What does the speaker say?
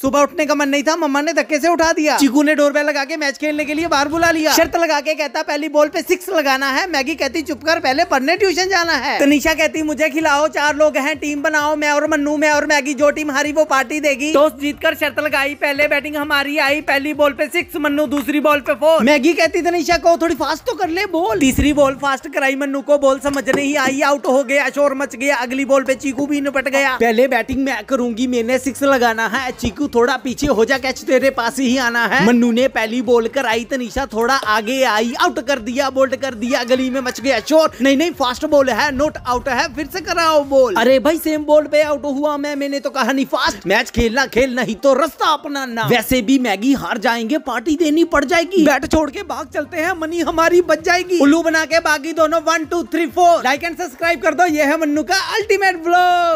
सुबह उठने का मन नहीं था मम्मा ने धक्के से उठा दिया चिकू ने डोरबेल लगा के मैच खेलने के लिए बाहर बुला लिया शर्त लगा के कहता पहली बॉल पे सिक्स लगाना है मैगी कहती चुप कर पहले पढ़ने ट्यूशन जाना है तनिषा कहती मुझे खिलाओ चार लोग हैं टीम बनाओ मैं और मन्नू मैं और मैगी जो टीम हारी वो पार्टी देगी दोस्त जीत कर शर्त लगाई पहले बैटिंग हमारी आई पहली बॉल पे सिक्स मनु दूसरी बॉल पे फोर मैगी कहती तनिषा को थोड़ी फास्ट तो कर ले बॉल तीसरी बॉल फास्ट कराई मनु को बॉल समझ नहीं आई आउट हो गया शोर मच गया अगली बॉल पे चीकू भी निपट गया पहले बैटिंग मैं करूंगी मैंने सिक्स लगाना है चीकू तू थोड़ा पीछे हो जा कैच तेरे पास ही आना है मन्नू ने पहली बोल कर आई तनिषा थोड़ा आगे आई आउट कर दिया बोल्ट कर दिया गली में मच गया शोर नहीं नहीं फास्ट बॉल है नोट आउट है फिर से कराओ बोल अरे भाई सेम बॉल पे आउट हुआ मैं मैंने तो कहा नहीं फास्ट मैच खेलना खेल नहीं तो रास्ता अपनाना वैसे भी मैगी हार जाएंगे पार्टी देनी पड़ जाएगी बैट छोड़ के भाग चलते हैं मनी हमारी बच जाएगी उल्लू बना के बाकी दोनों one two three four like and subscribe कर दो ये है मन्नू का अल्टीमेट ब्लॉग